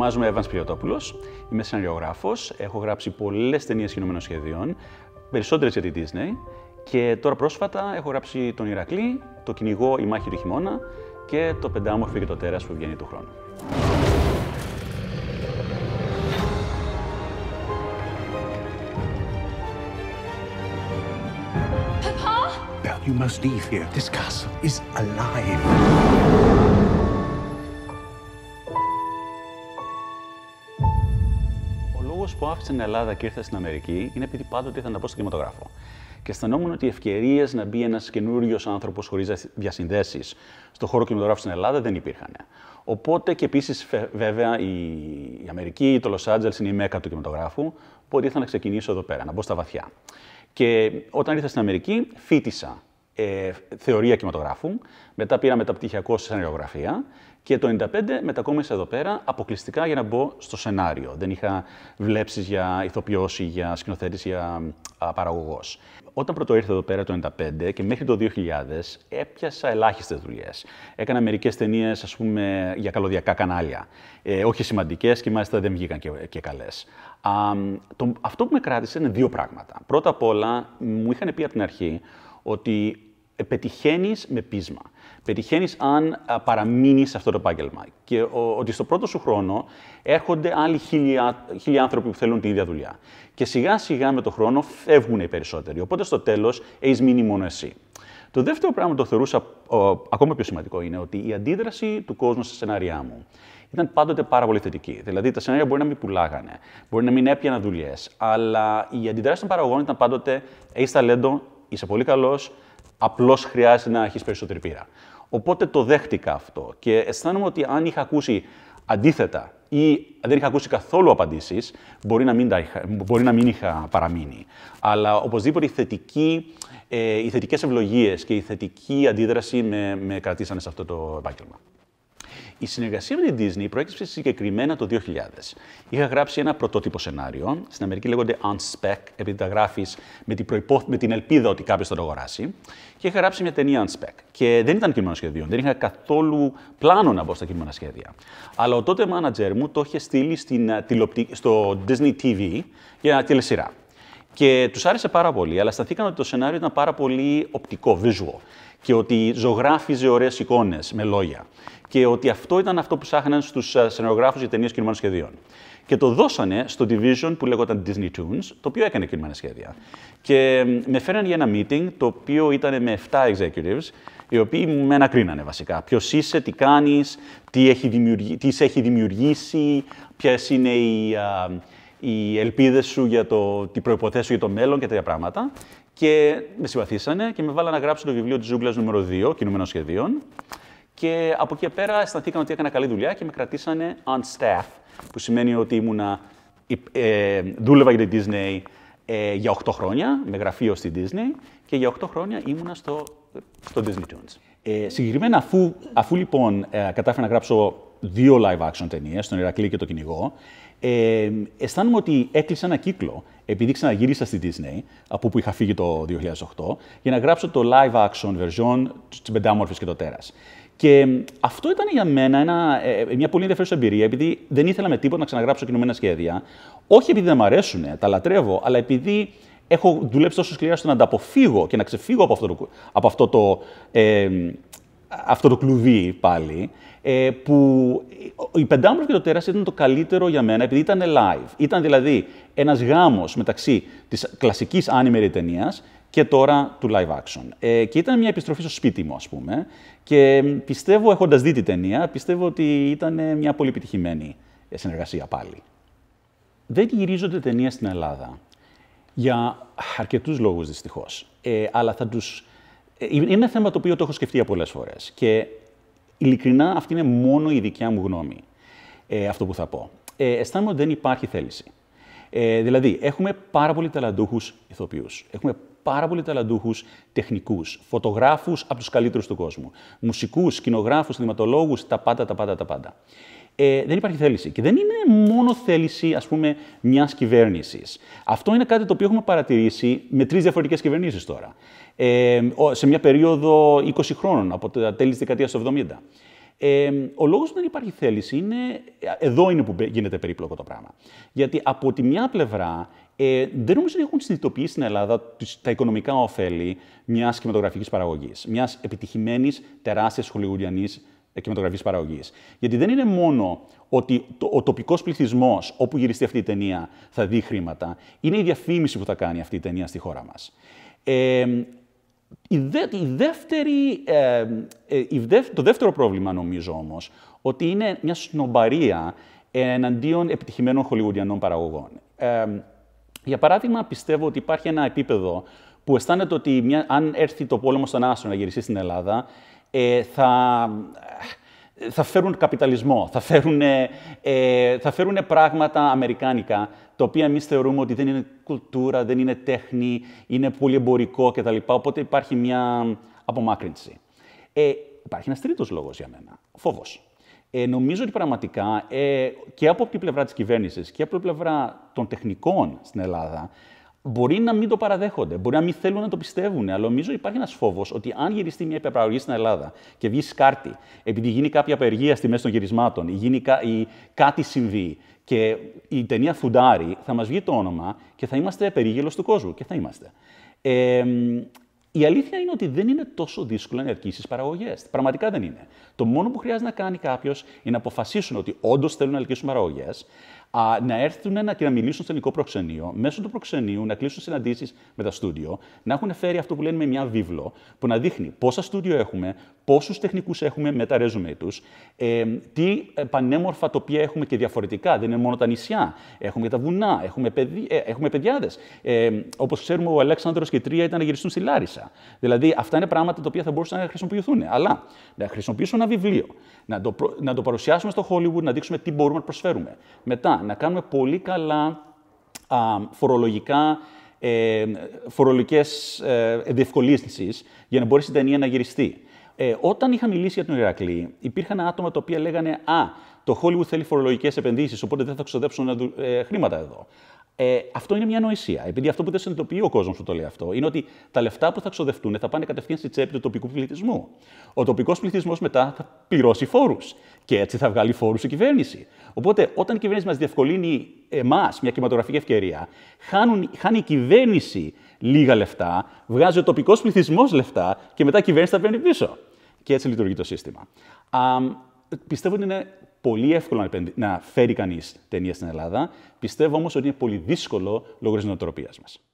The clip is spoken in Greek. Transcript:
Ονομάζομαι Εύαν Πιλιοτόπουλο. Είμαι σεναριογράφος. Έχω γράψει πολλές ταινίες κινούμενων σχεδίων, περισσότερες για τη Disney. Και τώρα πρόσφατα έχω γράψει τον Ηρακλή, το κυνηγό Η μάχη του χειμώνα και το πεντάμορφο και το τέρας που βγαίνει του χρόνου. You must leave here. This castle is alive. που άφησε την Ελλάδα και ήρθα στην Αμερική είναι επειδή πάντοτε ήθελα να πω στον κινηματογράφο. Και αισθανόμουν ότι οι ευκαιρίες να μπει ένας καινούριος άνθρωπος χωρίς διασυνδέσει στον χώρο κινηματογράφου στην Ελλάδα δεν υπήρχαν. Οπότε και επίσης, βέβαια, η... Αμερική, το Λο Angeles είναι η μέκα του κινηματογράφου, οπότε ήθελα να ξεκινήσω εδώ πέρα, να μπω στα βαθιά. Και όταν ήρθα στην Αμερική, φίτησα ε, θεωρία κινηματογράφου. Μετά πήρα μεταπτυχιακό σε σενεργογραφία και το 95 μετακόμισα εδώ πέρα αποκλειστικά για να μπω στο σενάριο. Δεν είχα βλέψεις για ηθοποιό ή για σκηνοθέτηση ή για Όταν πρώτο ήρθα εδώ πέρα το 95 και μέχρι το 2000 έπιασα ελάχιστες δουλειές. Έκανα μερικές ταινίες, ας πούμε, για καλωδιακά κανάλια. Ε, όχι σημαντικές και μάλιστα δεν βγήκαν και, ε, και καλές. Αυτό που με κράτησε είναι δύο πράγματα. Πρώτα απ' όλα, μου είχαν πει από την αρχή ότι πετυχαίνει με πείσμα. Πετυχαίνει αν παραμείνεις σε αυτό το επάγγελμα. Και ότι στο πρώτο σου χρόνο έρχονται άλλοι χίλιοι άνθρωποι που θέλουν την ίδια δουλειά. Και σιγά σιγά με το χρόνο φεύγουν οι περισσότεροι. Οπότε στο τέλος έχεις μείνει μόνο εσύ. Το δεύτερο πράγμα που το θεωρούσα ακόμα πιο σημαντικό είναι ότι η αντίδραση του κόσμου στα σενάριά μου ήταν πάντοτε πάρα πολύ θετική. Δηλαδή τα σενάρια μπορεί να μην πουλάγανε, μπορεί να μην έπιαναν δουλειές, αλλά η αντιδράση των παραγωγών ήταν πάντοτε έχεις ταλέντο, είσαι πολύ καλός, απλώς χρειάζεται να έχεις περισσότερη πείρα. Οπότε το δέχτηκα αυτό και αισθάνομαι ότι αν είχα ακούσει αντίθετα ή δεν είχα ακούσει καθόλου απαντήσεις, μπορεί, να μην είχα, μπορεί να μην είχα παραμείνει. Αλλά οπωσδήποτε η θετική, ε, οι θετικές ευλογίες και η θετική αντίδραση με, με κρατήσανε σε αυτό το επάγγελμα. Η συνεργασία με την Disney προέκυψε συγκεκριμένα το 2000. Είχα γράψει ένα πρωτότυπο σενάριο. Στην Αμερική λέγονται unspec, spec, επειδή τα γράφεις με, την με την ελπίδα ότι κάποιος θα το αγοράσει. Και είχα γράψει μια ταινία unspec. Και δεν ήταν κείμενο σχεδίων. Δεν είχα καθόλου πλάνο να μπω στα κείμενα σχέδια. Αλλά ο τότε μάνατζερ μου το είχε στείλει στην, ε, στο Disney TV για τηλεσυρά. Και τους άρεσε πάρα πολύ, αλλά αισθανθήκαν ότι το σενάριο ήταν πάρα πολύ οπτικό, visual. Και ότι ζωγράφιζε ωραίες εικόνες με λόγια. Και ότι αυτό ήταν αυτό που ψάχναν στους ε, σενεογράφους για ταινίες κινημένων σχεδίων. Και το δώσανε στο division που λέγονταν Disney Tunes, το οποίο έκανε κινημένα σχέδια. Και με φέραν για ένα meeting, το οποίο ήταν με 7 executives, οι οποίοι με ανακρίνανε βασικά. Ποιος είσαι, τι κάνεις, τι, έχει δημιουργήσει, ποιες είναι οι, ε, οι ελπίδες σου για το, την προποθέσει σου για το μέλλον και τέτοια πράγματα. Και με συμπαθήσανε και με βάλανε να γράψω το βιβλίο της Ζούγκλας νούμερο 2, κινούμενων σχεδίων. Και από εκεί πέρα αισθανθήκαν ότι έκανα καλή δουλειά και με κρατήσανε on staff, που σημαίνει ότι ήμουνα, ε, δούλευα για την Disney ε, για 8 χρόνια, με γραφείο στη Disney, και για 8 χρόνια ήμουνα στο, στο Disney Tunes. Ε, συγκεκριμένα, αφού, αφού λοιπόν ε, κατάφερα να γράψω δύο live action ταινίες, τον Ηρακλή και τον κυνηγό, ε, αισθάνομαι ότι έκλεισα ένα κύκλο, επειδή ξαναγύρισα στη Disney, από που είχα φύγει το 2008, για να γράψω το live action version της Πεντάμορφη και το Τέρας. Και αυτό ήταν για μένα ένα, ε, ε, μια πολύ ενδιαφέρουσα εμπειρία, επειδή δεν ήθελα με τίποτα να ξαναγράψω κινούμενα σχέδια. Όχι επειδή δεν μ' αρέσουν, τα λατρεύω, αλλά επειδή έχω δουλέψει τόσο σκληρά στο να ανταποφύγω και να ξεφύγω από αυτό το, από αυτό το ε, αυτό το κλουβί πάλι, ε, που η Πεντάμπρος και το Τέρας ήταν το καλύτερο για μένα, επειδή ήταν live. Ήταν δηλαδή ένας γάμος μεταξύ της κλασικής άνιμερη ταινίας και τώρα του live action. Ε, και ήταν μια επιστροφή στο σπίτι μου, ας πούμε. Και πιστεύω, έχοντας δει τη ταινία, πιστεύω ότι ήταν μια πολύ επιτυχημένη ε, συνεργασία πάλι. Δεν γυρίζονται ταινία στην Ελλάδα. Για αρκετούς λόγους, δυστυχώς. Ε, αλλά θα τους ε, είναι ένα θέμα το οποίο το έχω σκεφτεί πολλές φορές. Και ειλικρινά αυτή είναι μόνο η δικιά μου γνώμη. Ε, αυτό που θα πω. Ε, αισθάνομαι ότι δεν υπάρχει θέληση. Ε, δηλαδή, έχουμε πάρα πολύ ταλαντούχους ηθοποιούς. Έχουμε πάρα πολύ ταλαντούχους τεχνικούς, φωτογράφους από τους καλύτερους του κόσμου, μουσικούς, σκηνογράφους, κινηματολόγου, τα πάντα, τα πάντα, τα πάντα. Ε, δεν υπάρχει θέληση. Και δεν είναι μόνο θέληση, ας πούμε, μιας κυβέρνησης. Αυτό είναι κάτι το οποίο έχουμε παρατηρήσει με τρεις διαφορετικές κυβερνήσεις τώρα. Ε, σε μια περίοδο 20 χρόνων, από τα τέλη της δεκαετίας του 70. Ε, ο λόγος που δεν υπάρχει θέληση είναι. Ε, εδώ είναι που γίνεται περίπλοκο το πράγμα. Γιατί από τη μια πλευρά ε, δεν νομίζω ότι έχουν συνειδητοποιήσει στην Ελλάδα τα οικονομικά ωφέλη μιας κινηματογραφικής παραγωγής, μιας επιτυχημένης τεράστιας χολιγουριανής ε, κινηματογραφικής παραγωγής. Γιατί δεν είναι μόνο ότι ο τοπικός πληθυσμός όπου γυριστεί αυτή η ταινία θα δει χρήματα, είναι η διαφήμιση που θα κάνει αυτή η ταινία στη χώρα μας. Ε, η δε, δεύτερη, ε, το δεύτερο πρόβλημα νομίζω όμως, ότι είναι μια σνομπαρία εναντίον επιτυχημένων χολιγουδιανών παραγωγών. Ε, για παράδειγμα, πιστεύω ότι υπάρχει ένα επίπεδο που αισθάνεται ότι μια, αν έρθει το πόλεμο στον Άσο να γυρίσει στην Ελλάδα, ε, θα, φέρουν καπιταλισμό, θα φέρουν, ε, θα φέρουν πράγματα αμερικάνικα, τα οποία εμείς θεωρούμε ότι δεν είναι κουλτούρα, δεν είναι τέχνη, είναι πολύ εμπορικό κτλ. Οπότε υπάρχει μια απομάκρυνση. Ε, υπάρχει ένας τρίτος λόγος για μένα. Φόβος. Ε, νομίζω ότι πραγματικά ε, και από την πλευρά της κυβέρνησης και από την πλευρά των τεχνικών στην Ελλάδα μπορεί να μην το παραδέχονται, μπορεί να μην θέλουν να το πιστεύουν, αλλά νομίζω υπάρχει ένας φόβος ότι αν γυριστεί μια υπερπαραγωγή στην Ελλάδα και βγει κάρτη, επειδή γίνει κάποια απεργία στη μέση των γυρισμάτων ή, γίνει κα... ή κάτι συμβεί και η ταινία Φουντάρι θα μας βγει το όνομα και θα είμαστε περίγελος του κόσμου. Και θα είμαστε. η αλήθεια είναι ότι δεν είναι τόσο δύσκολο να ελκύσει παραγωγές. Πραγματικά δεν είναι. Το μόνο που χρειάζεται να κάνει κάποιος είναι να αποφασίσουν ότι όντως θέλουν να ελκύσουν παραγωγές, α, να έρθουν και να μιλήσουν στο ελληνικό προξενείο, μέσω του προξενείου να κλείσουν συναντήσεις με τα στούντιο, να έχουν φέρει αυτό που λένε με μια βίβλο που να δείχνει πόσα στούντιο έχουμε, πόσους τεχνικούς έχουμε με τα ρεζουμέ τους, ε, τι ε, πανέμορφα τοπία έχουμε και διαφορετικά. Δεν είναι μόνο τα νησιά. Έχουμε και τα βουνά, έχουμε, παιδι, ε, έχουμε παιδιάδες. Ε, Όπως ξέρουμε, ο Αλέξανδρος και η Τρία ήταν να γυριστούν στη Λάρισα. Δηλαδή, αυτά είναι πράγματα τα οποία θα μπορούσαν να χρησιμοποιηθούν. Αλλά να χρησιμοποιήσουμε ένα βιβλίο, να το, να το παρουσιάσουμε στο Hollywood, να δείξουμε τι μπορούμε να προσφέρουμε. Μετά, να κάνουμε πολύ καλά α, φορολογικά, ε, φορολογικές ε, για να μπορέσει η ταινία να γυριστεί. Ε, όταν είχα μιλήσει για τον Ηρακλή, υπήρχαν άτομα τα οποία λέγανε «Α, το Hollywood θέλει φορολογικές επενδύσεις, οπότε δεν θα ξοδέψουν ε, χρήματα εδώ». Ε, αυτό είναι μια νοησία. Επειδή αυτό που δεν συνειδητοποιεί ο κόσμος που το λέει αυτό είναι ότι τα λεφτά που θα ξοδευτούν θα πάνε κατευθείαν στη τσέπη του τοπικού πληθυσμού. Ο τοπικός πληθυσμός μετά θα πληρώσει φόρους. Και έτσι θα βγάλει φόρους η κυβέρνηση. Οπότε, όταν η κυβέρνηση μας διευκολύνει εμάς μια κλιματογραφική ευκαιρία, χάνουν, χάνει η κυβέρνηση λίγα λεφτά, βγάζει ο τοπικός πληθυσμός λεφτά και μετά η κυβέρνηση τα παίρνει πίσω. Και έτσι λειτουργεί το σύστημα. Α, πιστεύω ότι είναι πολύ εύκολο να φέρει κανείς ταινία στην Ελλάδα. Πιστεύω όμως ότι είναι πολύ δύσκολο λόγω της νοοτροπίας μας.